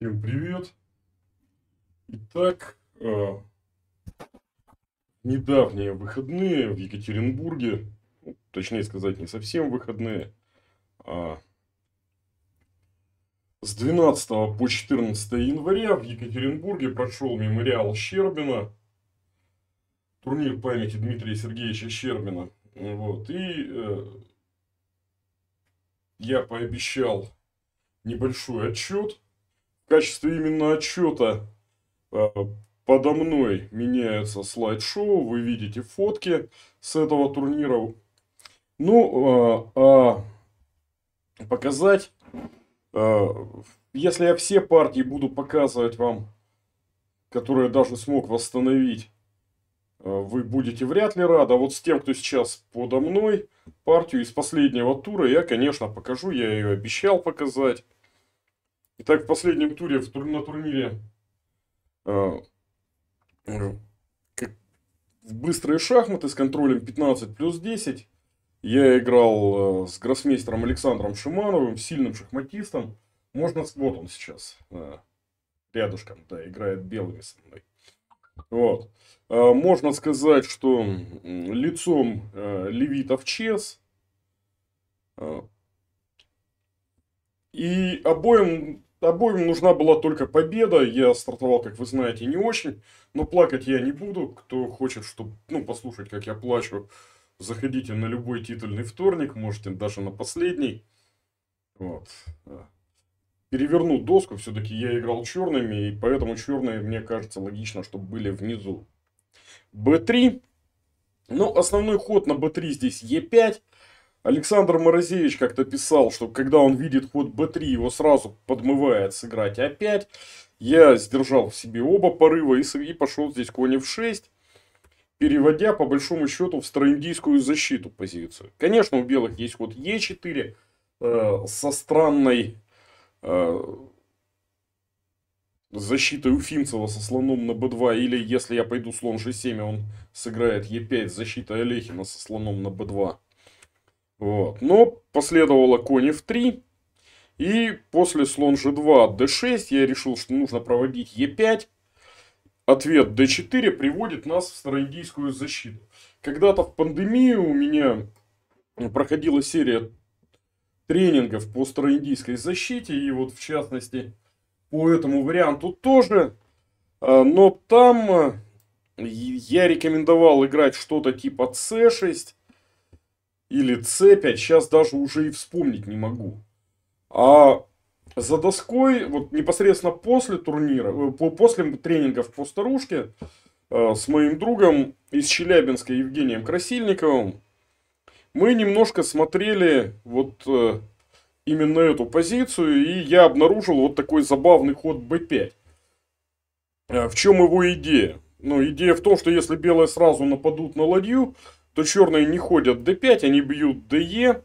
Всем привет! Итак, э, недавние выходные в Екатеринбурге, ну, точнее сказать, не совсем выходные, а с 12 по 14 января в Екатеринбурге прошел мемориал Щербина, турнир памяти Дмитрия Сергеевича Щербина. Вот, и э, я пообещал небольшой отчет – в качестве именно отчета а, подо мной меняется слайд-шоу, вы видите фотки с этого турнира. Ну, а, а показать, а, если я все партии буду показывать вам, которые даже смог восстановить, а, вы будете вряд ли рады. А вот с тем, кто сейчас подо мной, партию из последнего тура я, конечно, покажу. Я ее обещал показать. Итак, в последнем туре в, на турнире э, э как, в быстрые шахматы с контролем 15 плюс 10 я играл э, с гроссмейстером Александром Шумановым, сильным шахматистом. Можно, вот он сейчас э, рядышком, да, играет белыми со мной. Вот. Э, можно сказать, что лицом э, Левитов Чес. Э, и обоим Обоим нужна была только победа. Я стартовал, как вы знаете, не очень. Но плакать я не буду. Кто хочет, чтобы, ну, послушать, как я плачу, заходите на любой титульный вторник. Можете даже на последний. Вот. Э, переверну доску. Все-таки я играл черными. И поэтому черные, мне кажется, логично, чтобы были внизу. b 3 Ну, основной ход на b 3 здесь e 5 Александр Морозевич как-то писал, что когда он видит ход b3, его сразу подмывает сыграть a5. Я сдержал в себе оба порыва и, и пошел здесь конь f6, переводя по большому счету в староиндийскую защиту позицию. Конечно, у белых есть ход e4 э, со странной э, защитой Уфимцева со слоном на b2. Или если я пойду слон g7, он сыграет e5 защитой Олехина со слоном на b2. Вот. Но последовало конь f3. И после слон g2, d6 я решил, что нужно проводить e5. Ответ d4 приводит нас в староиндийскую защиту. Когда-то в пандемию у меня проходила серия тренингов по староиндийской защите. И вот в частности по этому варианту тоже. А, но там э, я рекомендовал играть что-то типа c6 или c5 сейчас а даже уже и вспомнить не могу. А за доской, вот непосредственно после турнира, э, после тренингов по старушке, э, с моим другом из Челябинска Евгением Красильниковым, мы немножко смотрели вот э, именно эту позицию, и я обнаружил вот такой забавный ход b5. В чем его идея? Ну, идея в том, что если белые сразу нападут на ладью, то черные не ходят d5, они бьют de,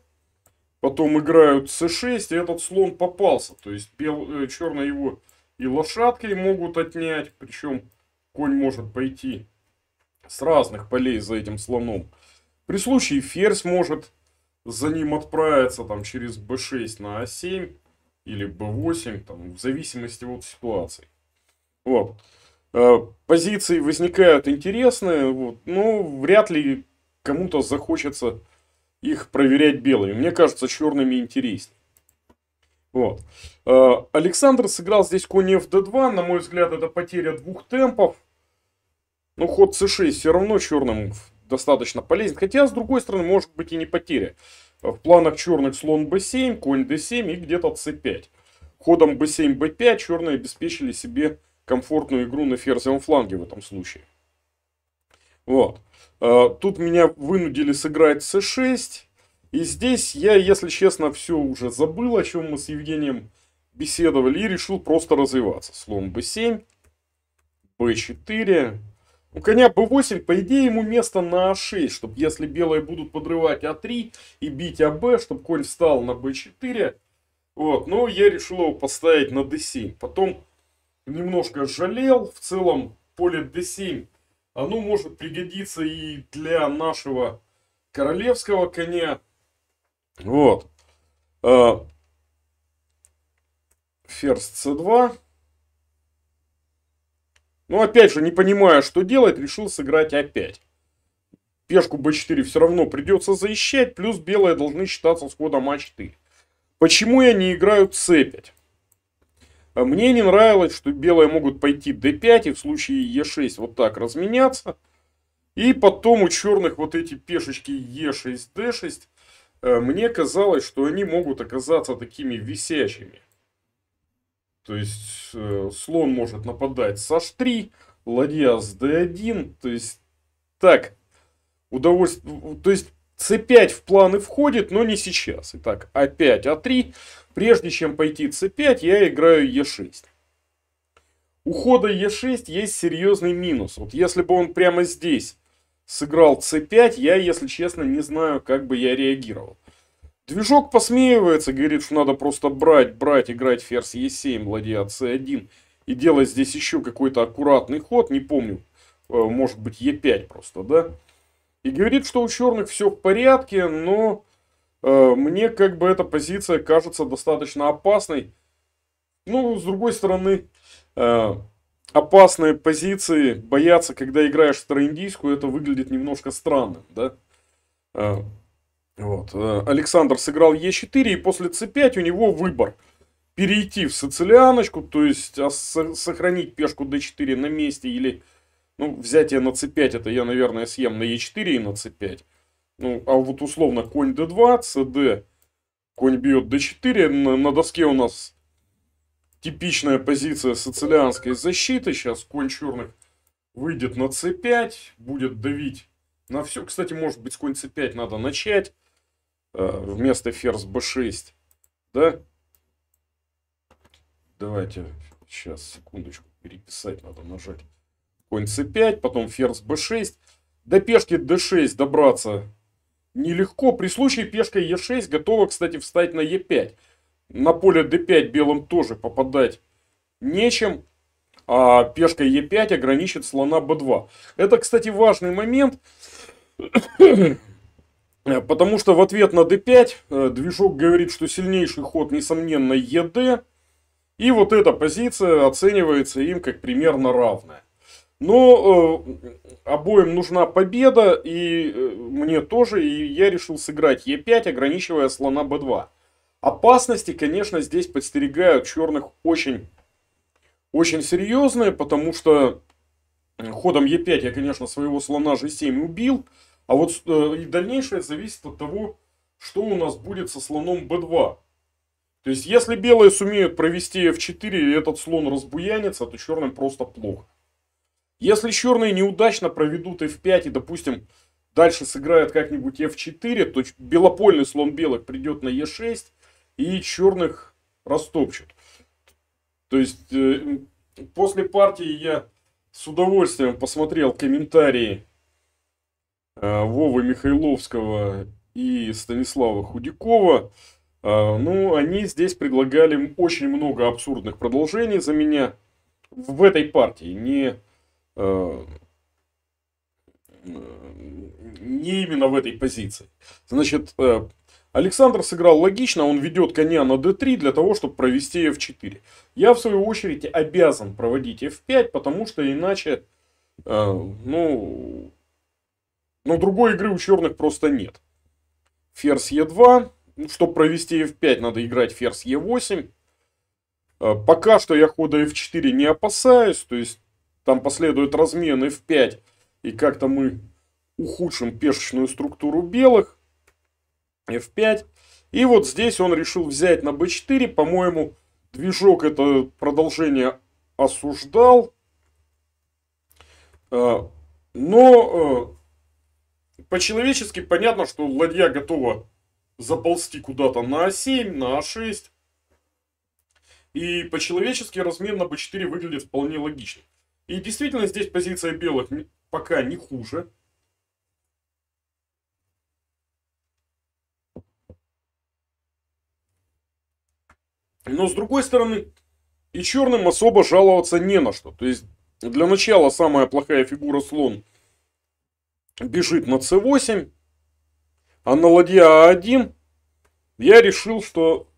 потом играют c6, и этот слон попался. То есть бел, э, черные его и лошадкой могут отнять, причем конь может пойти с разных полей за этим слоном. При случае ферзь может за ним отправиться там через b6 на a7 а или b8, там, в зависимости от ситуации. Вот. Э, позиции возникают интересные, вот, но вряд ли кому-то захочется их проверять белыми. Мне кажется, черными интереснее. Вот. Э, Александр сыграл здесь конь f d2. На мой взгляд, это потеря двух темпов. Но ну, ход c6 все равно черным достаточно полезен. Хотя, с другой стороны, может быть и не потеря. В планах черных слон b7, конь d7 и где-то c5. Ходом b7, b5 черные обеспечили себе комфортную игру на ферзевом фланге в этом случае. Вот. А, тут меня вынудили сыграть с 6 И здесь я, если честно, все уже забыл, о чем мы с Евгением беседовали, и решил просто развиваться. Слон Б 7 Б 4 У коня Б 8 по идее, ему место на А 6 чтобы если белые будут подрывать А 3 и бить ab, а чтобы конь встал на Б 4 Вот, но я решил его поставить на Д 7 Потом немножко жалел, в целом поле Д 7 оно может пригодиться и для нашего королевского коня. Вот. А, Ферзь с 2 Ну, опять же, не понимая, что делать, решил сыграть опять. Пешку b4 все равно придется защищать, плюс белые должны считаться с ходом а4. Почему я не играю c5? А мне не нравилось, что белые могут пойти d5 и в случае e6 вот так разменяться. И потом у черных вот эти пешечки e6, d6. Э, мне казалось, что они могут оказаться такими висячими. То есть э, слон может нападать с h3, ладья с d1. То есть так, удовольствие... То есть c5 в планы входит, но не сейчас. Итак, опять а3. Прежде чем пойти c5, я играю e6. У хода e6 есть серьезный минус. Вот если бы он прямо здесь сыграл c5, я, если честно, не знаю, как бы я реагировал. Движок посмеивается, говорит, что надо просто брать, брать, играть ферзь e7, ладья c1 и делать здесь еще какой-то аккуратный ход, не помню, э, может быть e5 просто, да? и говорит, что у черных все в порядке, но э, мне как бы эта позиция кажется достаточно опасной. Ну, с другой стороны, э, опасные позиции бояться, когда играешь староиндийскую, это выглядит немножко странно, да? Э, вот. Э, Александр сыграл Е4, и после c5 у него выбор. Перейти в сицилианочку, то есть а сохранить пешку d4 на месте или ну, взять взятие на c5, это я, наверное, съем на е 4 и на c5. Ну, а вот условно конь d2, cd, конь бьет d4. На, на доске у нас типичная позиция сицилианской защиты. Сейчас конь черных выйдет на c5, будет давить на все. Кстати, может быть, с конь c5 надо начать э, вместо ферзь b6. Да? Давайте сейчас, секундочку, переписать надо, нажать конь c5, потом ферзь b6. До пешки d6 добраться нелегко. При случае пешка e6 готова, кстати, встать на e5. На поле d5 белым тоже попадать нечем, а пешка e5 ограничит слона b2. Это, кстати, важный момент, потому что в ответ на d5 э, движок говорит, что сильнейший ход, несомненно, ед. И вот эта позиция оценивается им как примерно равная. Но э, обоим нужна победа, и э, мне тоже, и я решил сыграть Е5, ограничивая слона Б2. Опасности, конечно, здесь подстерегают черных очень, очень серьезные, потому что э, ходом Е5 я, конечно, своего слона G7 убил, а вот э, и дальнейшее зависит от того, что у нас будет со слоном b2. То есть, если белые сумеют провести f4 и этот слон разбуянится, то черным просто плохо. Если черные неудачно проведут f5 и, допустим, дальше сыграют как-нибудь f4, то белопольный слон белых придет на e6 и черных растопчут. То есть, э, после партии я с удовольствием посмотрел комментарии э, Вовы Михайловского и Станислава Худякова. Э, ну, они здесь предлагали очень много абсурдных продолжений за меня в этой партии. Не Э, не именно в этой позиции. Значит, э, Александр сыграл логично, он ведет коня на d3 для того, чтобы провести f4. Я, в свою очередь, обязан проводить f5, потому что иначе, э, ну, ну, другой игры у черных просто нет. Ферзь e2, ну, чтобы провести f5, надо играть ферзь e8. Пока что я хода f4 не опасаюсь, то есть там последуют размены в 5. И как-то мы ухудшим пешечную структуру белых. F5. И вот здесь он решил взять на B4. По-моему, движок это продолжение осуждал. Э, но э, по-человечески понятно, что ладья готова заползти куда-то на А7, на А6. И по-человечески размен на b4 выглядит вполне логично. И действительно здесь позиция белых пока не хуже. Но с другой стороны, и черным особо жаловаться не на что. То есть для начала самая плохая фигура слон бежит на c8, а на ладья a1 а я решил, что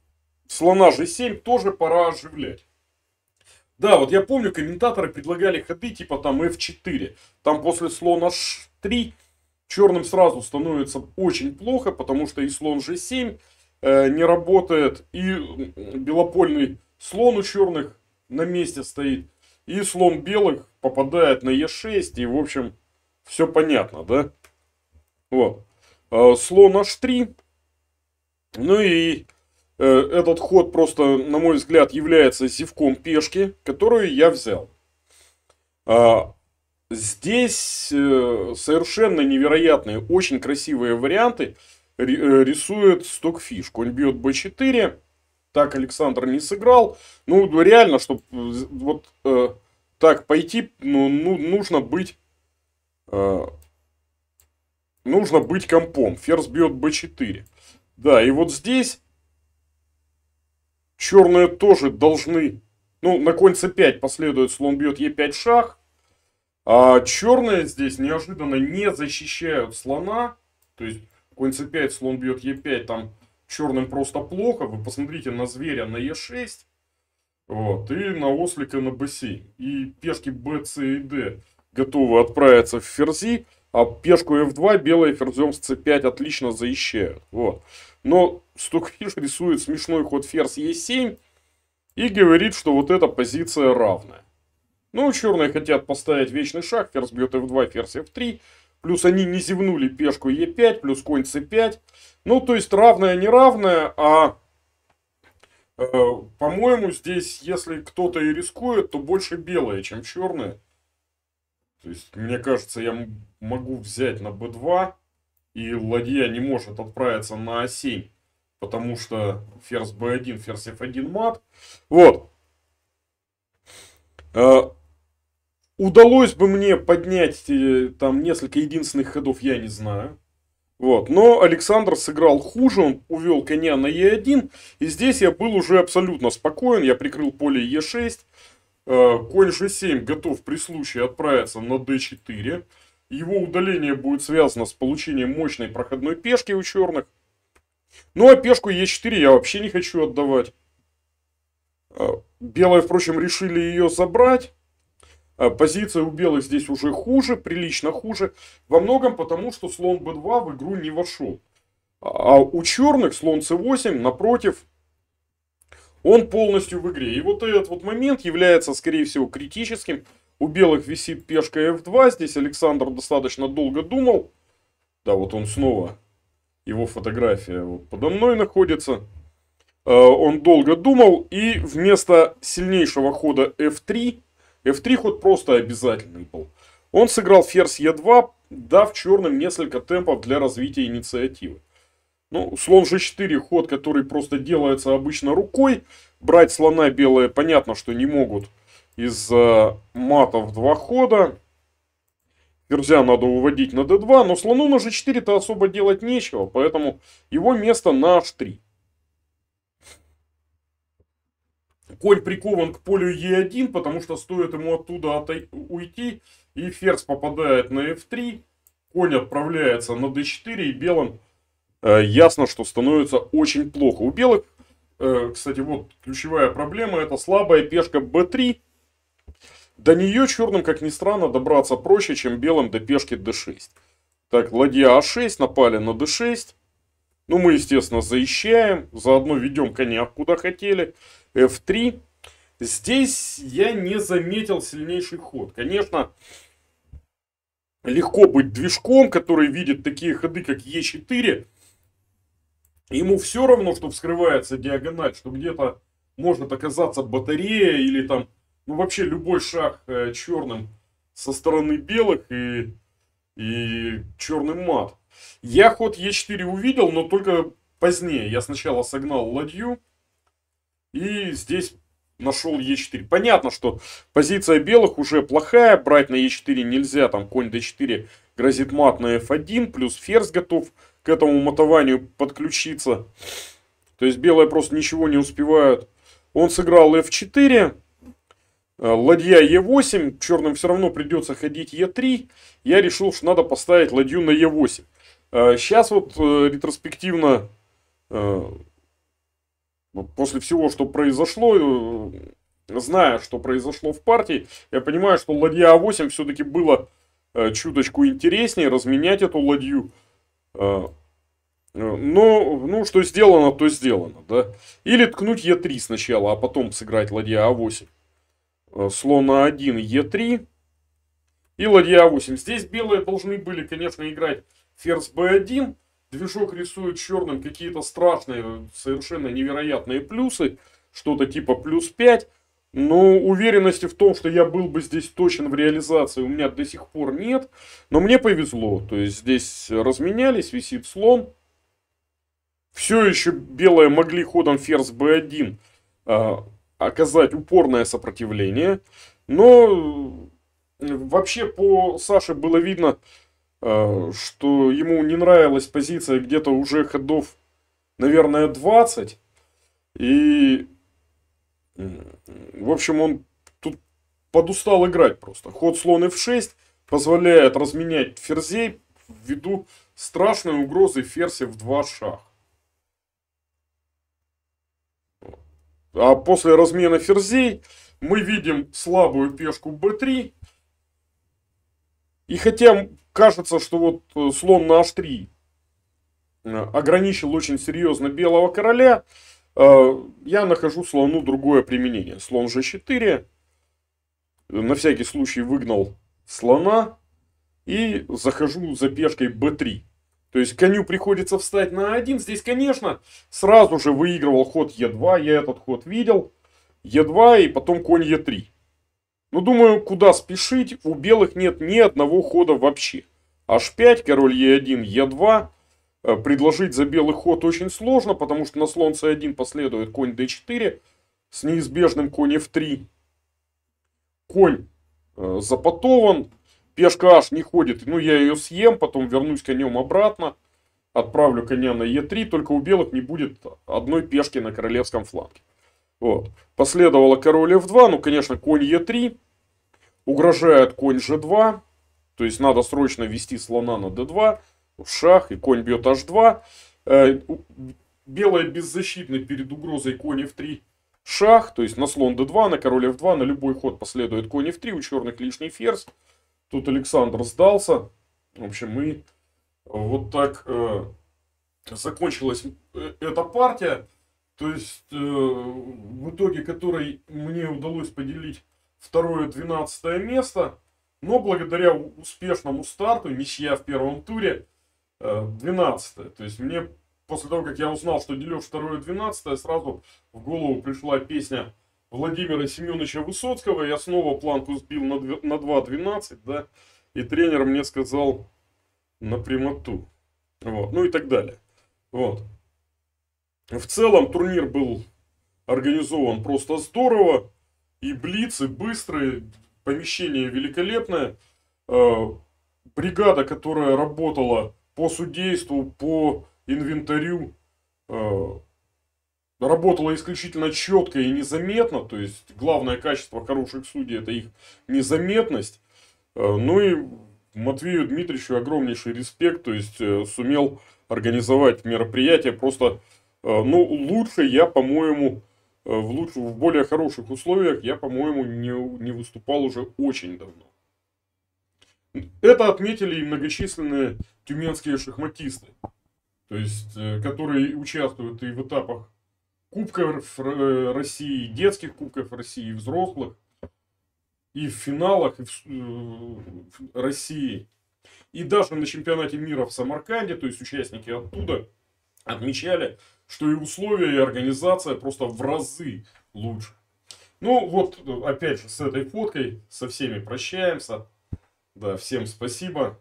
слона g7 тоже пора оживлять. Да, вот я помню, комментаторы предлагали ходы типа там F4. Там после слона H3 черным сразу становится очень плохо, потому что и слон G7 э, не работает, и белопольный слон у черных на месте стоит, и слон белых попадает на e 6 и в общем все понятно, да? Вот. Э, слон H3. Ну и Э, этот ход просто, на мой взгляд, является зевком пешки, которую я взял. А, здесь э, совершенно невероятные, очень красивые варианты э, рисует стокфиш. Конь бьет b4. Так Александр не сыграл. Ну, реально, чтобы вот э, так пойти, ну, ну нужно быть... Э, нужно быть компом. Ферзь бьет b4. Да, и вот здесь Черные тоже должны... Ну, на конь c5 последует, слон бьет e5 шах. А черные здесь неожиданно не защищают слона. То есть конь c5, слон бьет e5, там черным просто плохо. Вы посмотрите на зверя на e6. Вот, и на ослика на b7. И пешки b, c и d готовы отправиться в ферзи. А пешку f2 белые ферзем с c5 отлично защищают. Вот. Но Стукриш рисует смешной ход ферзь Е7 и говорит, что вот эта позиция равная. Ну, черные хотят поставить вечный шаг, ферзь бьет f2, ферзь f3, плюс они не зевнули пешку e5, плюс конь c5. Ну, то есть равная не равная, а, э, по-моему, здесь, если кто-то и рискует, то больше белые, чем черные. То есть, мне кажется, я могу взять на b2, и ладья не может отправиться на a7. А потому что ферзь b1, ферзь f1 мат. Вот. Э, удалось бы мне поднять э, там несколько единственных ходов, я не знаю. Вот. Но Александр сыграл хуже, он увел коня на e1, и здесь я был уже абсолютно спокоен, я прикрыл поле e6, э, конь g7 готов при случае отправиться на d4, его удаление будет связано с получением мощной проходной пешки у черных, ну, а пешку Е4 я вообще не хочу отдавать. А, белые, впрочем, решили ее забрать. А, позиция у белых здесь уже хуже, прилично хуже. Во многом потому, что слон b2 в игру не вошел. А, а у черных слон c8, напротив, он полностью в игре. И вот этот вот момент является, скорее всего, критическим. У белых висит пешка f2. Здесь Александр достаточно долго думал. Да, вот он снова его фотография вот подо мной находится. Э, он долго думал и вместо сильнейшего хода f3, f3 ход просто обязательный был. Он сыграл ферзь e2, дав черным несколько темпов для развития инициативы. Ну, слон g4 ход, который просто делается обычно рукой. Брать слона белые понятно, что не могут из-за э, матов два хода. Ферзя надо уводить на d2, но слону на g4-то особо делать нечего, поэтому его место на h3. Конь прикован к полю e1, потому что стоит ему оттуда уйти, и ферзь попадает на f3, конь отправляется на d4, и белым э, ясно, что становится очень плохо. У белых, э, кстати, вот ключевая проблема, это слабая пешка b3, до нее черным, как ни странно, добраться проще, чем белым до пешки d6. Так, ладья а6, напали на d6. Ну, мы, естественно, заищаем, заодно ведем коня куда хотели. f3. Здесь я не заметил сильнейший ход. Конечно, легко быть движком, который видит такие ходы, как e 4 Ему все равно, что вскрывается диагональ, что где-то может оказаться батарея или там ну, вообще любой шаг э, черным со стороны белых и, и черный мат. Я ход Е4 увидел, но только позднее. Я сначала согнал ладью и здесь нашел Е4. Понятно, что позиция белых уже плохая, брать на Е4 нельзя, там конь d4 грозит мат на f1, плюс ферзь готов к этому матованию подключиться. То есть белые просто ничего не успевают. Он сыграл f4, Э, ладья Е8, черным все равно придется ходить Е3, я решил, что надо поставить ладью на Е8. Сейчас э, вот э, ретроспективно, после всего, что произошло, зная, что произошло в партии, я понимаю, что ладья А8 все-таки было чуточку интереснее разменять эту ладью. Но, ну, что сделано, то сделано, да. Или ткнуть Е3 сначала, а потом сыграть ладья А8. Э, слона 1, Е3 и ладья 8. Здесь белые должны были, конечно, играть ферзь Б1. Движок рисует черным какие-то страшные, совершенно невероятные плюсы. Что-то типа плюс 5. Но уверенности в том, что я был бы здесь точен в реализации, у меня до сих пор нет. Но мне повезло. То есть здесь разменялись, висит слон. Все еще белые могли ходом ферзь b1 оказать упорное сопротивление. Но э, вообще по Саше было видно, э, что ему не нравилась позиция где-то уже ходов, наверное, 20. И, в общем, он тут подустал играть просто. Ход слон f6 позволяет разменять ферзей ввиду страшной угрозы ферзя в два шаха. А после размена ферзей мы видим слабую пешку b3. И хотя кажется, что вот э, слон на h3 э, ограничил очень серьезно белого короля, э, я нахожу слону другое применение. Слон g4. На всякий случай выгнал слона. И захожу за пешкой b3. То есть коню приходится встать на один. Здесь, конечно, сразу же выигрывал ход Е2. Я этот ход видел. Е2 и потом конь Е3. Ну, думаю, куда спешить. У белых нет ни одного хода вообще. H5, король Е1, Е2. Э, предложить за белый ход очень сложно, потому что на слон С1 последует конь d4 с неизбежным конь f3. Конь э, запотован, Пешка аж не ходит. Ну, я ее съем, потом вернусь конем обратно. Отправлю коня на Е3, только у белых не будет одной пешки на королевском фланге. Вот. Последовало король F2, ну, конечно, конь Е3. Угрожает конь G2. То есть надо срочно вести слона на d2, в шах, и конь бьет h2. Э, Белая беззащитна перед угрозой конь f3, шах, то есть на слон d2, на король f2, на любой ход последует конь f3, у черных лишний ферзь. Тут Александр сдался. В общем, и э, вот так э, закончилась э, эта партия. То есть, э, в итоге которой мне удалось поделить второе 12 место. Но благодаря успешному старту, ничья в первом туре, 12 э, То есть мне после того, как я узнал, что делю второе 12 сразу в голову пришла песня Владимира Семеновича Высоцкого. Я снова планку сбил на 2.12, да, и тренер мне сказал на прямоту. Вот, ну и так далее. Вот. В целом турнир был организован просто здорово. И блицы быстрые, помещение великолепное. Э, бригада, которая работала по судейству, по инвентарю, э, работала исключительно четко и незаметно. То есть, главное качество хороших судей – это их незаметность. Э, ну и Матвею Дмитриевичу огромнейший респект. То есть, э, сумел организовать мероприятие. Просто, э, ну, лучше я, по-моему, в, лучше, в более хороших условиях я, по-моему, не, не выступал уже очень давно. Это отметили и многочисленные тюменские шахматисты, то есть, которые участвуют и в этапах Кубков э, России, детских Кубков России, взрослых, и в финалах и в, э, в России, и даже на чемпионате мира в Самарканде, то есть участники оттуда отмечали, что и условия, и организация просто в разы лучше. Ну вот, э, опять же, с этой фоткой со всеми прощаемся. Да, всем спасибо.